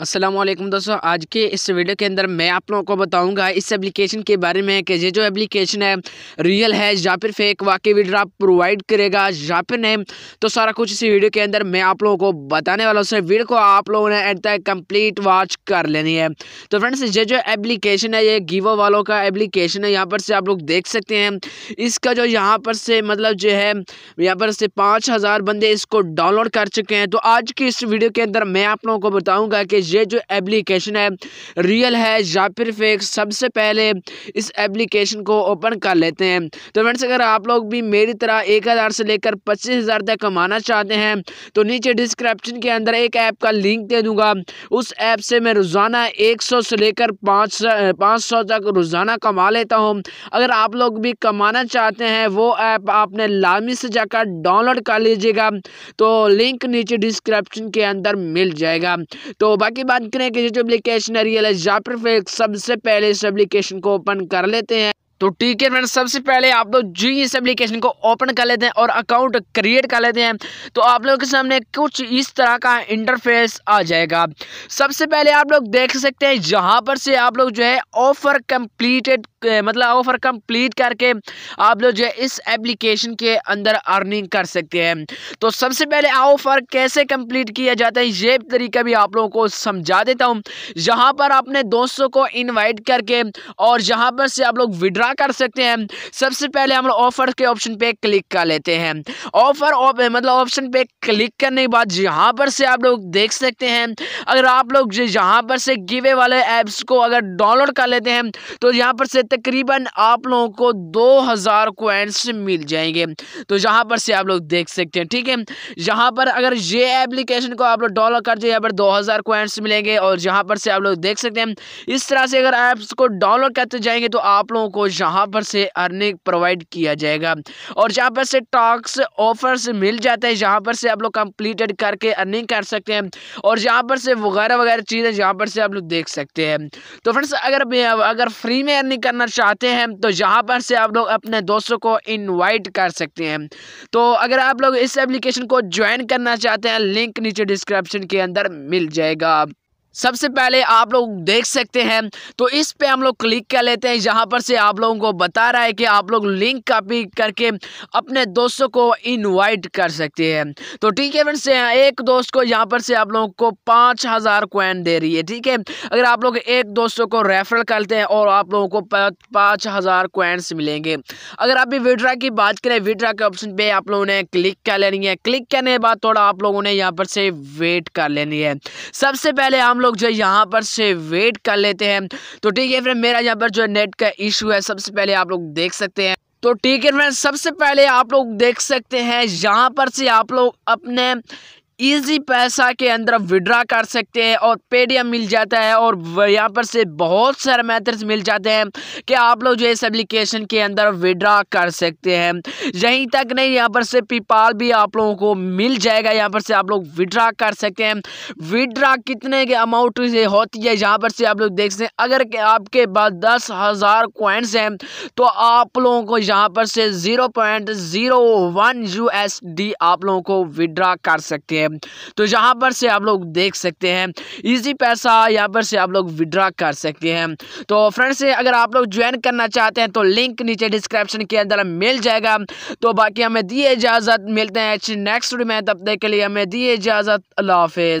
असलम दोस्तों आज के इस वीडियो के अंदर मैं आप लोगों को बताऊंगा इस एप्लीकेशन के बारे में कि ये जो एप्लीकेशन है रियल है या फिर फेक वाकई विड्रा प्रोवाइड करेगा या फिर नहीं तो सारा कुछ इस वीडियो के अंदर मैं आप लोगों को बताने वाला हूँ वीडियो को आप लोगों ने एंड तक कंप्लीट वॉच कर लेनी है तो फ्रेंड्स ये जो एप्लीकेशन है ये गीवो वालों का एप्लीकेशन है यहाँ पर से आप लोग देख सकते हैं इसका जो यहाँ पर से मतलब जो है यहाँ पर से पाँच बंदे इसको डाउनलोड कर चुके हैं तो आज की इस वीडियो के अंदर मैं आप लोगों को बताऊँगा कि ये जो एप्लीकेशन है रियल है या फिर फेक सबसे पहले इस एप्लीकेशन को ओपन कर लेते हैं तो फ्रेंड्स अगर आप लोग भी मेरी तरह एक हज़ार से लेकर पच्चीस हज़ार तक कमाना चाहते हैं तो नीचे डिस्क्रिप्शन के अंदर एक ऐप का लिंक दे दूँगा उस ऐप से मैं रोज़ाना एक सौ से लेकर पाँच पाँच सौ तक रोज़ाना कमा लेता हूँ अगर आप लोग भी कमाना चाहते हैं वो ऐप आपने लामी से जाकर डाउनलोड कर लीजिएगा तो लिंक नीचे डिस्क्रिप्शन के अंदर मिल जाएगा तो बाकी की बात करें कि डुप्लीकेशन रियल है या फिर फेक सबसे पहले इस एप्लीकेशन को ओपन कर लेते हैं तो ठीक है फ्रेंड्स सबसे पहले आप लोग जी इस एप्लीकेशन को ओपन कर लेते हैं और अकाउंट क्रिएट कर लेते हैं तो आप लोगों के सामने कुछ इस तरह का इंटरफेस आ जाएगा सबसे पहले आप लोग देख सकते हैं जहां पर से आप लोग जो है ऑफर कंप्लीटेड मतलब ऑफ़र कंप्लीट करके आप लोग जो है इस एप्लीकेशन के अंदर अर्निंग कर सकते हैं तो सबसे पहले ऑफ़र कैसे कंप्लीट किया जाता है ये तरीका भी आप लोगों को समझा देता हूँ जहाँ पर अपने दोस्तों को इन्वाइट करके और जहाँ पर से आप लोग विड्रा कर सकते हैं सबसे पहले हम लोग ऑफ़र के ऑप्शन पर क्लिक कर लेते हैं ऑफ़र मतलब ऑप्शन पर क्लिक करने के बाद यहाँ पर से आप लोग देख सकते हैं अगर आप लोग यहाँ पर से गिवे वाले ऐप्स को अगर डाउनलोड कर लेते हैं तो यहाँ पर से तकरीबन आप लोगों को दो हज़ार कोइंस मिल जाएंगे तो यहाँ पर से आप लोग देख सकते हैं ठीक है यहाँ पर अगर ये एप्लीकेशन को आप लोग डाउनलोड कर दो यहाँ पर दो हज़ार कोइंस मिलेंगे और यहाँ पर से आप लोग देख सकते हैं इस तरह से अगर ऐप्स को डाउनलोड करते जाएंगे तो आप लोगों को यहाँ पर से अर्निंग प्रोवाइड किया जाएगा और जहाँ पर से टॉक्स ऑफर्स मिल जाते हैं जहाँ पर से आप लोग कंप्लीटेड करके अर्निंग कर सकते हैं और जहाँ पर से वगैरह वगैरह चीज़ें जहाँ पर से आप लोग देख सकते हैं तो फ्रेंड्स अगर अगर फ्री में अर्निंग करना करना चाहते हैं तो यहाँ पर से आप लोग अपने दोस्तों को इनवाइट कर सकते हैं तो अगर आप लोग इस एप्लीकेशन को ज्वाइन करना चाहते हैं लिंक नीचे डिस्क्रिप्शन के अंदर मिल जाएगा सबसे पहले आप लोग देख सकते हैं तो इस पे हम लोग क्लिक कर लेते हैं यहाँ पर से आप लोगों को बता रहा है कि आप लोग लिंक कॉपी करके अपने दोस्तों को इनवाइट कर सकते हैं तो ठीक है फ्रेंड्स एक दोस्त को यहाँ पर से आप लोगों को पाँच हज़ार कोइन दे रही है ठीक है अगर आप लोग एक दोस्तों को रेफर करते हैं और आप लोगों को पाँच हज़ार कोइन्स मिलेंगे अगर आप विड्रा की बात करें विड्रा के ऑप्शन पर आप लोगों ने क्लिक कर लेनी है क्लिक करने के बाद थोड़ा आप लोगों ने यहाँ पर से वेट कर लेनी है सबसे पहले हम लोग जो है यहाँ पर से वेट कर लेते हैं तो ठीक है फ्रेंड मेरा यहाँ पर जो है नेट का इशू है सबसे पहले आप लोग देख सकते हैं तो ठीक है फ्रेंड सबसे पहले आप लोग देख सकते हैं यहाँ पर से आप लोग अपने इजी पैसा के अंदर विड्रा कर सकते हैं और पेडीएम मिल जाता है और यहाँ पर से बहुत सारे मैथड्स मिल जाते हैं कि आप लोग जो इस एप्लीकेशन के अंदर विड्रा कर सकते हैं यहीं तक नहीं यहाँ पर से पीपाल भी आप लोगों को मिल जाएगा यहाँ पर से आप लोग विड्रा कर सकते हैं विड्रा कितने के अमाउंट से होती है यहाँ पर से आप लोग देख सकते हैं अगर आपके पास दस हज़ार हैं तो आप लोगों को यहाँ पर से zero point zero one U S D आप लोगों को विड्रा कर सकते हैं हैं तो यहाँ पर से आप लोग देख सकते हैं इजी पैसा यहाँ पर से आप लोग विड्रा कर सकते हैं तो फ्रेंड्स अगर आप लोग ज्वाइन करना चाहते हैं तो लिंक नीचे डिस्क्रिप्शन के अंदर मिल जाएगा तो बाकी हमें दी इजाज़त मिलते हैं नेक्स्ट में तब तक के लिए हमें दी इजाज़त अल्लाह हाफिज़